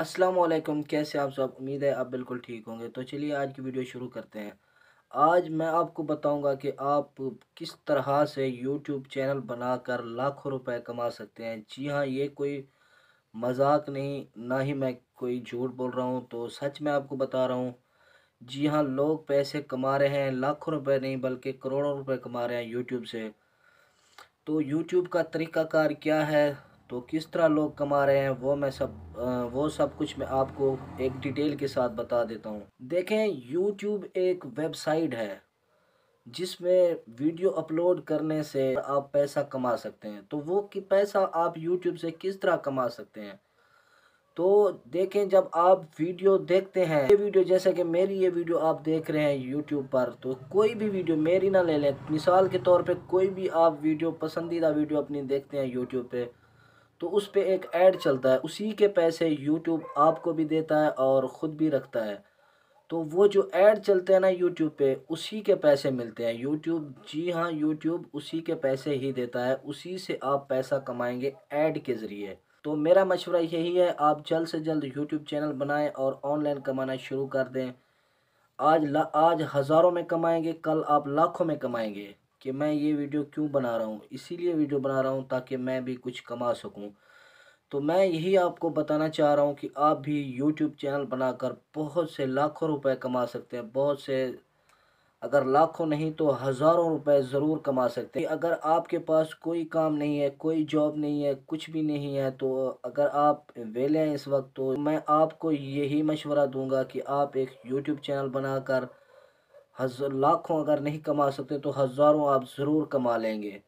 असलम कैसे आप सब उम्मीद है आप बिल्कुल ठीक होंगे तो चलिए आज की वीडियो शुरू करते हैं आज मैं आपको बताऊंगा कि आप किस तरह से YouTube चैनल बनाकर लाखों रुपए कमा सकते हैं जी हाँ ये कोई मजाक नहीं ना ही मैं कोई झूठ बोल रहा हूँ तो सच मैं आपको बता रहा हूँ जी हाँ लोग पैसे कमा रहे हैं लाखों रुपए नहीं बल्कि करोड़ों रुपए कमा रहे हैं यूट्यूब से तो यूट्यूब का तरीक़ाकार क्या है तो किस तरह लोग कमा रहे हैं वो मैं सब वो सब कुछ मैं आपको एक डिटेल के साथ बता देता हूँ देखें यूट्यूब एक वेबसाइट है जिसमें वीडियो अपलोड करने से आप पैसा कमा सकते हैं तो वो कि पैसा आप यूट्यूब से किस तरह कमा सकते हैं तो देखें जब आप वीडियो देखते हैं ये वीडियो जैसे कि मेरी ये वीडियो आप देख रहे हैं यूट्यूब पर तो कोई भी वीडियो मेरी ना ले लें मिसाल के तौर पे कोई भी आप वीडियो पसंदीदा वीडियो अपनी देखते हैं यूट्यूब पे तो उस पर एक ऐड चलता है उसी के पैसे यूट्यूब आपको भी देता है और ख़ुद भी रखता है तो वो जो ऐड चलते हैं ना यूट्यूब पे उसी के पैसे मिलते हैं यूट्यूब जी हाँ यूट्यूब उसी के पैसे ही देता है उसी से आप पैसा कमाएंगे ऐड के ज़रिए तो मेरा मशवरा यही है आप जल्द से जल्द यूट्यूब चैनल बनाएँ और ऑनलाइन कमाना शुरू कर दें आज ल, आज हज़ारों में कमाएंगे कल आप लाखों में कमाएंगे कि मैं ये वीडियो क्यों बना रहा हूँ इसीलिए वीडियो बना रहा हूँ ताकि मैं भी कुछ कमा सकूँ तो मैं यही आपको बताना चाह रहा हूँ कि आप भी यूट्यूब चैनल बनाकर बहुत से लाखों रुपए कमा सकते हैं बहुत से अगर लाखों नहीं तो हज़ारों रुपए ज़रूर कमा सकते हैं अगर आपके पास कोई काम नहीं है कोई जॉब नहीं है कुछ भी नहीं है तो अगर आप वेले हैं इस वक्त तो मैं आपको यही मशवरा दूँगा कि आप एक यूट्यूब चैनल बनाकर हज़ार लाखों अगर नहीं कमा सकते तो हज़ारों आप ज़रूर कमा लेंगे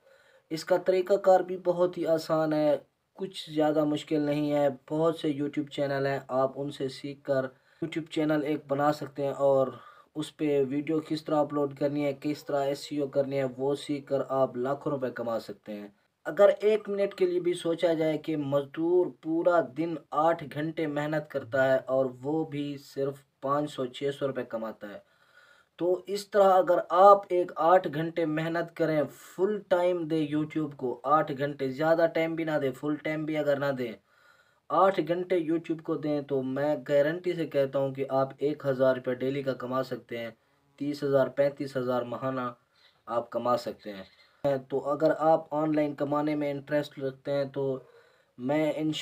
इसका तरीक़ाकार भी बहुत ही आसान है कुछ ज़्यादा मुश्किल नहीं है बहुत से यूट्यूब चैनल हैं आप उनसे सीख कर यूट्यूब चैनल एक बना सकते हैं और उस पर वीडियो किस तरह अपलोड करनी है किस तरह एस e करनी है वो सीख कर आप लाखों रुपए कमा सकते हैं अगर एक मिनट के लिए भी सोचा जाए कि मज़दूर पूरा दिन आठ घंटे मेहनत करता है और वो भी सिर्फ पाँच सौ छः सौ रुपये कमाता है तो इस तरह अगर आप एक आठ घंटे मेहनत करें फुल टाइम दें यूट्यूब को आठ घंटे ज़्यादा टाइम भी ना दें फुल टाइम भी अगर ना दें आठ घंटे यूट्यूब को दें तो मैं गारंटी से कहता हूँ कि आप एक हज़ार रुपये डेली का कमा सकते हैं तीस हज़ार पैंतीस हज़ार महाना आप कमा सकते हैं तो अगर आप ऑनलाइन कमाने में इंटरेस्ट रखते हैं तो मैं इन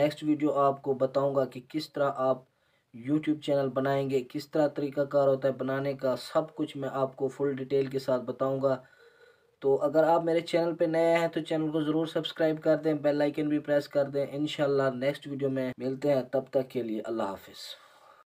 नेक्स्ट वीडियो आपको बताऊँगा कि किस तरह आप यूट्यूब चैनल बनाएंगे किस तरह तरीकाकार होता है बनाने का सब कुछ मैं आपको फुल डिटेल के साथ बताऊंगा तो अगर आप मेरे चैनल पे नए हैं तो चैनल को ज़रूर सब्सक्राइब कर दें बेल आइकन भी प्रेस कर दें इन नेक्स्ट वीडियो में मिलते हैं तब तक के लिए अल्लाह हाफिज़